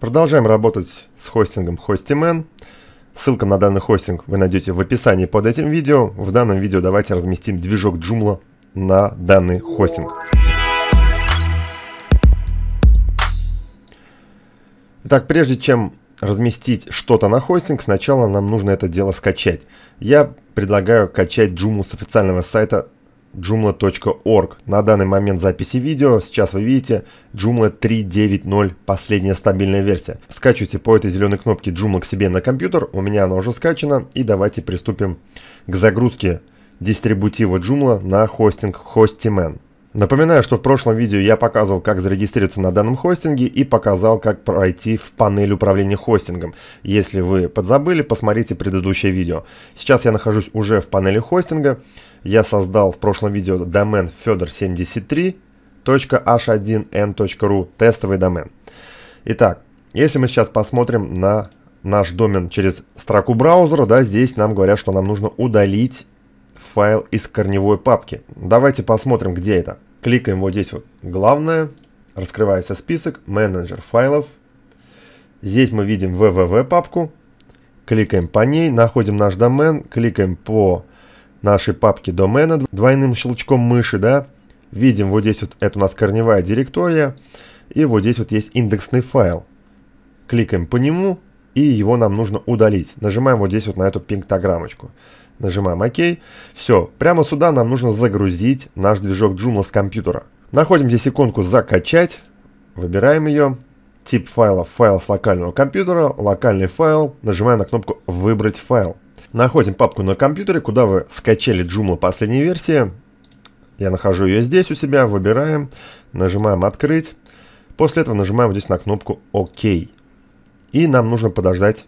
Продолжаем работать с хостингом Hostiman. Ссылка на данный хостинг вы найдете в описании под этим видео. В данном видео давайте разместим движок Joomla на данный хостинг. Итак, прежде чем разместить что-то на хостинг, сначала нам нужно это дело скачать. Я предлагаю качать Joomla с официального сайта joomla.org. На данный момент записи видео, сейчас вы видите Joomla 3.9.0, последняя стабильная версия. Скачивайте по этой зеленой кнопке Joomla к себе на компьютер, у меня она уже скачана, и давайте приступим к загрузке дистрибутива Joomla на хостинг Hostiman. Напоминаю, что в прошлом видео я показывал, как зарегистрироваться на данном хостинге и показал, как пройти в панель управления хостингом. Если вы подзабыли, посмотрите предыдущее видео. Сейчас я нахожусь уже в панели хостинга. Я создал в прошлом видео домен fedor73.h1n.ru, тестовый домен. Итак, если мы сейчас посмотрим на наш домен через строку браузера, да, здесь нам говорят, что нам нужно удалить файл из корневой папки. Давайте посмотрим, где это. Кликаем вот здесь вот главное, раскрывается список, менеджер файлов. Здесь мы видим www папку, кликаем по ней, находим наш домен, кликаем по нашей папке домена двойным щелчком мыши, да, видим вот здесь вот, это у нас корневая директория, и вот здесь вот есть индексный файл. Кликаем по нему, и его нам нужно удалить. Нажимаем вот здесь вот на эту пиктограммочку. Нажимаем ОК. Все, прямо сюда нам нужно загрузить наш движок Joomla с компьютера. Находим здесь иконку «Закачать». Выбираем ее. Тип файла – файл с локального компьютера, локальный файл. Нажимаем на кнопку «Выбрать файл». Находим папку на компьютере, куда вы скачали Joomla последней версии. Я нахожу ее здесь у себя, выбираем, нажимаем «Открыть». После этого нажимаем здесь на кнопку «Ок». И нам нужно подождать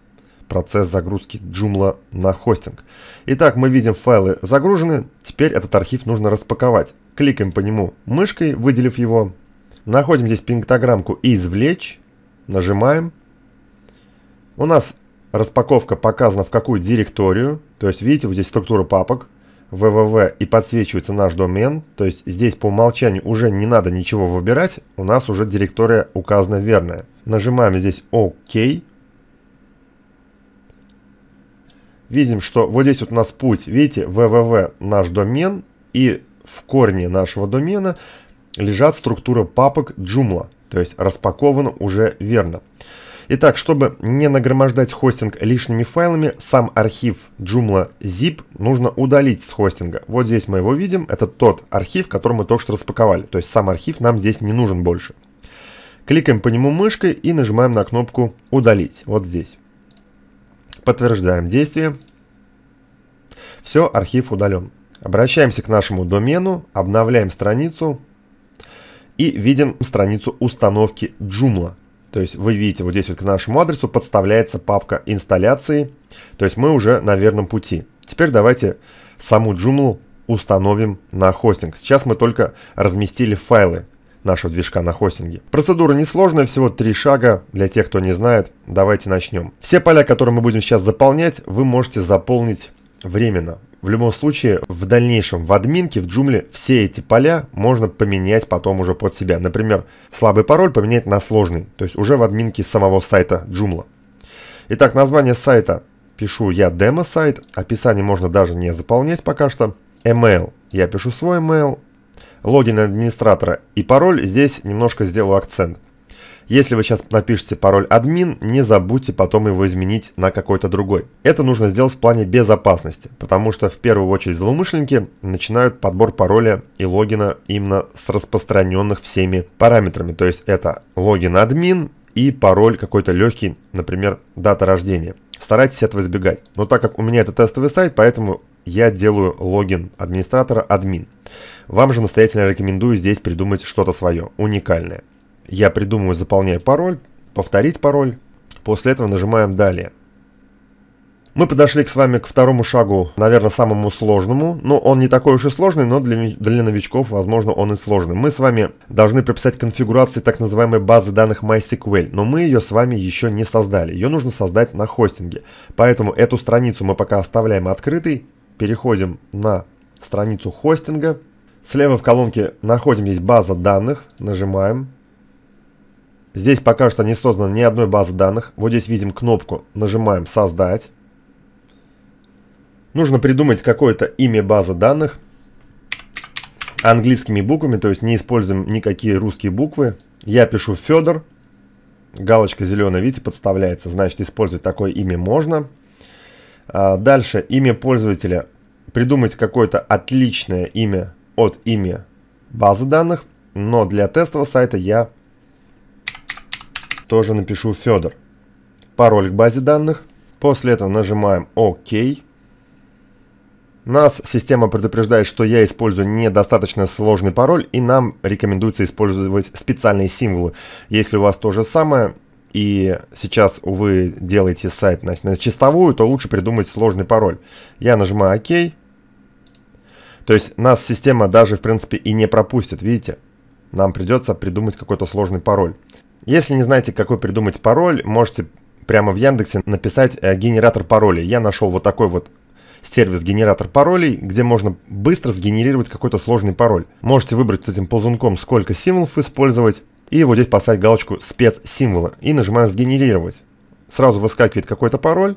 процесс загрузки Joomla на хостинг. Итак, мы видим файлы загружены, теперь этот архив нужно распаковать. Кликаем по нему мышкой, выделив его. Находим здесь пиктограммку «Извлечь», нажимаем. У нас распаковка показана в какую директорию, то есть видите, вот здесь структура папок, www и подсвечивается наш домен, то есть здесь по умолчанию уже не надо ничего выбирать, у нас уже директория указана верная. Нажимаем здесь ОК, видим, что вот здесь вот у нас путь, видите, www наш домен, и в корне нашего домена лежат структуры папок Joomla, то есть распаковано уже верно. Итак, чтобы не нагромождать хостинг лишними файлами, сам архив Joomla zip нужно удалить с хостинга. Вот здесь мы его видим, это тот архив, который мы только что распаковали, то есть сам архив нам здесь не нужен больше. Кликаем по нему мышкой и нажимаем на кнопку «Удалить», вот здесь. Подтверждаем действие. Все, архив удален. Обращаемся к нашему домену, обновляем страницу и видим страницу установки Joomla. То есть вы видите, вот здесь вот к нашему адресу подставляется папка инсталляции. То есть мы уже на верном пути. Теперь давайте саму Joomla установим на хостинг. Сейчас мы только разместили файлы нашего движка на хостинге. Процедура несложная, всего три шага. Для тех, кто не знает, давайте начнем. Все поля, которые мы будем сейчас заполнять, вы можете заполнить временно. В любом случае, в дальнейшем, в админке, в джумле, все эти поля можно поменять потом уже под себя. Например, слабый пароль поменять на сложный, то есть уже в админке самого сайта джумла. Итак, название сайта пишу я демо-сайт, описание можно даже не заполнять пока что. Email. Я пишу свой email, логин администратора и пароль, здесь немножко сделаю акцент. Если вы сейчас напишете пароль админ, не забудьте потом его изменить на какой-то другой. Это нужно сделать в плане безопасности, потому что в первую очередь злоумышленники начинают подбор пароля и логина именно с распространенных всеми параметрами. То есть это логин админ и пароль какой-то легкий, например, дата рождения. Старайтесь этого избегать. Но так как у меня это тестовый сайт, поэтому я делаю логин администратора админ. Вам же настоятельно рекомендую здесь придумать что-то свое, уникальное. Я придумываю, заполняю пароль, повторить пароль, после этого нажимаем «Далее». Мы подошли к с вами к второму шагу, наверное, самому сложному. но ну, он не такой уж и сложный, но для, для новичков, возможно, он и сложный. Мы с вами должны прописать конфигурации так называемой базы данных MySQL, но мы ее с вами еще не создали. Ее нужно создать на хостинге. Поэтому эту страницу мы пока оставляем открытой, переходим на страницу хостинга. Слева в колонке находим здесь база данных, нажимаем. Здесь пока что не создано ни одной базы данных. Вот здесь видим кнопку, нажимаем «Создать». Нужно придумать какое-то имя базы данных английскими буквами, то есть не используем никакие русские буквы. Я пишу «Федор». Галочка зеленая, видите, подставляется, значит использовать такое имя можно. А, дальше имя пользователя. Придумать какое-то отличное имя от имя базы данных, но для тестового сайта я тоже напишу Федор. Пароль к базе данных. После этого нажимаем ОК. Нас система предупреждает, что я использую недостаточно сложный пароль, и нам рекомендуется использовать специальные символы. Если у вас то же самое, и сейчас вы делаете сайт значит, на чистовую, то лучше придумать сложный пароль. Я нажимаю ОК. То есть нас система даже, в принципе, и не пропустит, видите? Нам придется придумать какой-то сложный пароль. Если не знаете, какой придумать пароль, можете прямо в Яндексе написать э, генератор паролей. Я нашел вот такой вот сервис генератор паролей, где можно быстро сгенерировать какой-то сложный пароль. Можете выбрать этим ползунком, сколько символов использовать. И вот здесь поставить галочку спецсимволы и нажимаем сгенерировать. Сразу выскакивает какой-то пароль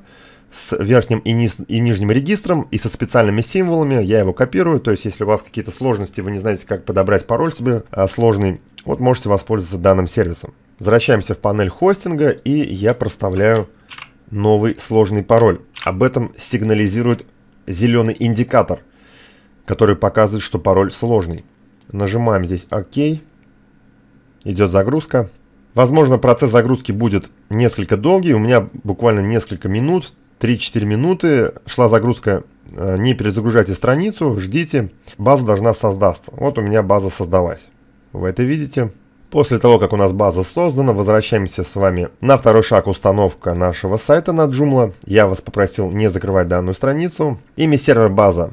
с верхним и, низ, и нижним регистром и со специальными символами. Я его копирую, то есть если у вас какие-то сложности, вы не знаете, как подобрать пароль себе а, сложный, вот можете воспользоваться данным сервисом. Возвращаемся в панель хостинга и я проставляю новый сложный пароль. Об этом сигнализирует зеленый индикатор, который показывает, что пароль сложный. Нажимаем здесь ОК идет загрузка. Возможно, процесс загрузки будет несколько долгий. У меня буквально несколько минут, 3-4 минуты шла загрузка. Э, не перезагружайте страницу, ждите. База должна создаться. Вот у меня база создалась. Вы это видите. После того, как у нас база создана, возвращаемся с вами на второй шаг установка нашего сайта на Joomla. Я вас попросил не закрывать данную страницу. Имя сервера база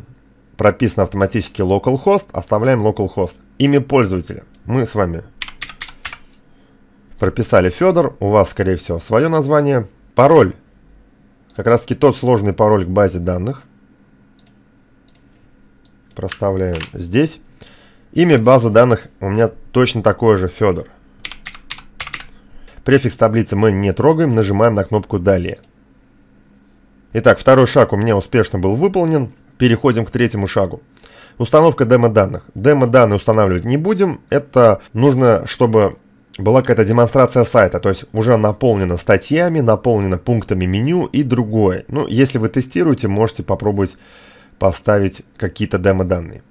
прописано автоматически localhost, оставляем localhost. Имя пользователя. Мы с вами прописали Федор, у вас, скорее всего, свое название. Пароль. Как раз таки тот сложный пароль к базе данных. Проставляем здесь. Имя базы данных у меня точно такое же, Федор. Префикс таблицы мы не трогаем, нажимаем на кнопку «Далее». Итак, второй шаг у меня успешно был выполнен. Переходим к третьему шагу. Установка демо-данных. Демо-данные устанавливать не будем. Это нужно, чтобы была какая-то демонстрация сайта, то есть уже наполнена статьями, наполнена пунктами меню и другое. Ну, если вы тестируете, можете попробовать поставить какие-то демо-данные.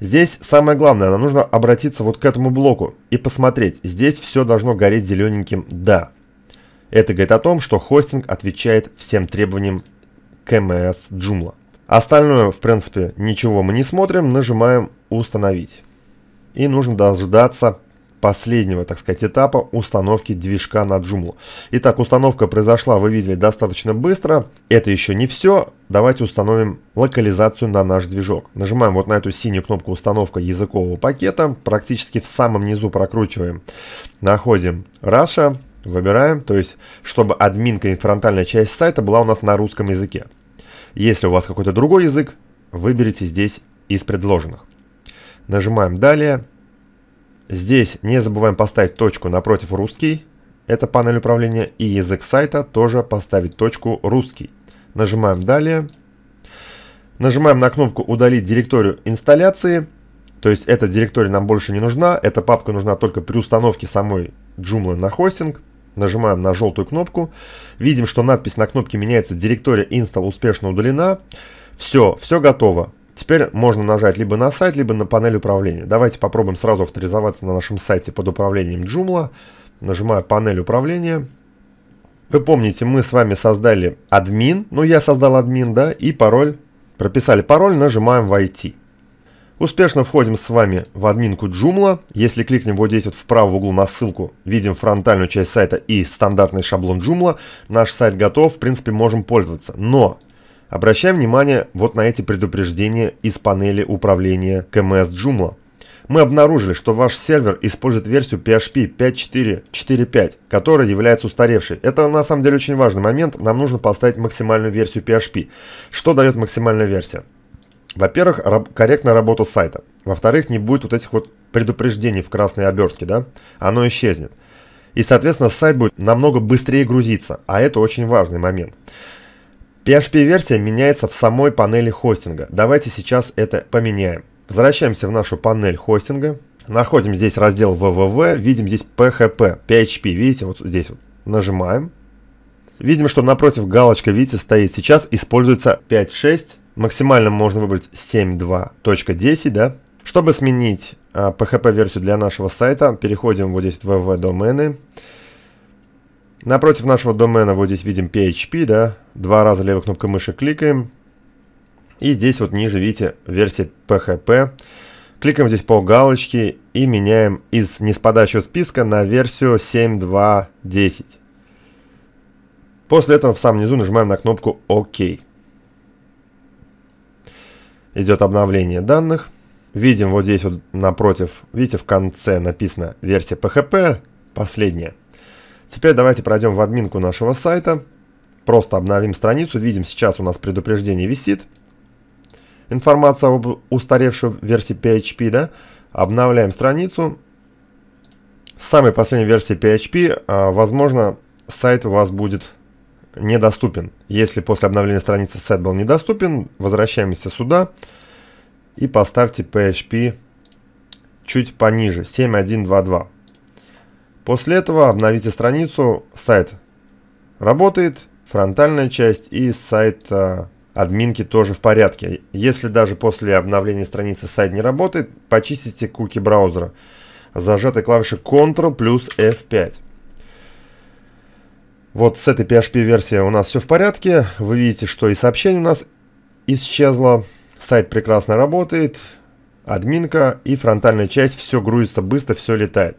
Здесь самое главное, нам нужно обратиться вот к этому блоку и посмотреть. Здесь все должно гореть зелененьким «Да». Это говорит о том, что хостинг отвечает всем требованиям КМС Joomla. Остальное, в принципе, ничего мы не смотрим, нажимаем «Установить». И нужно дождаться последнего, так сказать, этапа установки движка на Joomla. Итак, установка произошла, вы видели, достаточно быстро. Это еще не все. Давайте установим локализацию на наш движок. Нажимаем вот на эту синюю кнопку установка языкового пакета. Практически в самом низу прокручиваем. Находим Russia, выбираем, то есть, чтобы админка и фронтальная часть сайта была у нас на русском языке. Если у вас какой-то другой язык, выберите здесь из предложенных. Нажимаем «Далее», Здесь не забываем поставить точку напротив русский. Это панель управления. И язык сайта тоже поставить точку русский. Нажимаем далее. Нажимаем на кнопку удалить директорию инсталляции. То есть эта директория нам больше не нужна. Эта папка нужна только при установке самой Joomla на хостинг. Нажимаем на желтую кнопку. Видим, что надпись на кнопке меняется. Директория install успешно удалена. Все, все готово. Теперь можно нажать либо на сайт, либо на панель управления. Давайте попробуем сразу авторизоваться на нашем сайте под управлением Joomla. Нажимаю панель управления. Вы помните, мы с вами создали админ, ну я создал админ, да, и пароль. Прописали пароль, нажимаем «Войти». Успешно входим с вами в админку Joomla. Если кликнем вот здесь вот в правом углу на ссылку, видим фронтальную часть сайта и стандартный шаблон Joomla. Наш сайт готов, в принципе, можем пользоваться. Но Обращаем внимание вот на эти предупреждения из панели управления КМС Joomla. Мы обнаружили, что ваш сервер использует версию PHP 5.4.4.5, которая является устаревшей. Это на самом деле очень важный момент, нам нужно поставить максимальную версию PHP. Что дает максимальная версия? Во-первых, раб корректная работа сайта. Во-вторых, не будет вот этих вот предупреждений в красной обертке, да? Оно исчезнет. И, соответственно, сайт будет намного быстрее грузиться, а это очень важный момент. PHP-версия меняется в самой панели хостинга. Давайте сейчас это поменяем. Возвращаемся в нашу панель хостинга. Находим здесь раздел www, видим здесь PHP, PHP, видите, вот здесь вот. Нажимаем. Видим, что напротив галочка, видите, стоит сейчас, используется 5.6. Максимально можно выбрать 7.2.10, да. Чтобы сменить а, PHP-версию для нашего сайта, переходим вот здесь в www-домены. Напротив нашего домена вот здесь видим PHP, да, два раза левой кнопкой мыши кликаем. И здесь вот ниже, видите, версия PHP. Кликаем здесь по галочке и меняем из неспадающего списка на версию 7.2.10. После этого в самом низу нажимаем на кнопку ОК. Идет обновление данных. Видим вот здесь вот напротив, видите, в конце написано версия PHP, последняя. Теперь давайте пройдем в админку нашего сайта. Просто обновим страницу. Видим, сейчас у нас предупреждение висит. Информация об устаревшей версии PHP, да? Обновляем страницу. С самой последней версии PHP, а, возможно, сайт у вас будет недоступен. Если после обновления страницы сайт был недоступен, возвращаемся сюда и поставьте PHP чуть пониже, 7122. После этого обновите страницу «Сайт». Работает фронтальная часть и сайт э, админки тоже в порядке. Если даже после обновления страницы сайт не работает, почистите куки браузера. Зажатой клавиши Ctrl плюс F5. Вот с этой PHP версии у нас все в порядке. Вы видите, что и сообщение у нас исчезло. Сайт прекрасно работает. Админка и фронтальная часть все грузится быстро, все летает.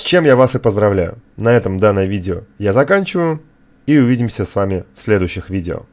С чем я вас и поздравляю. На этом данное видео я заканчиваю и увидимся с вами в следующих видео.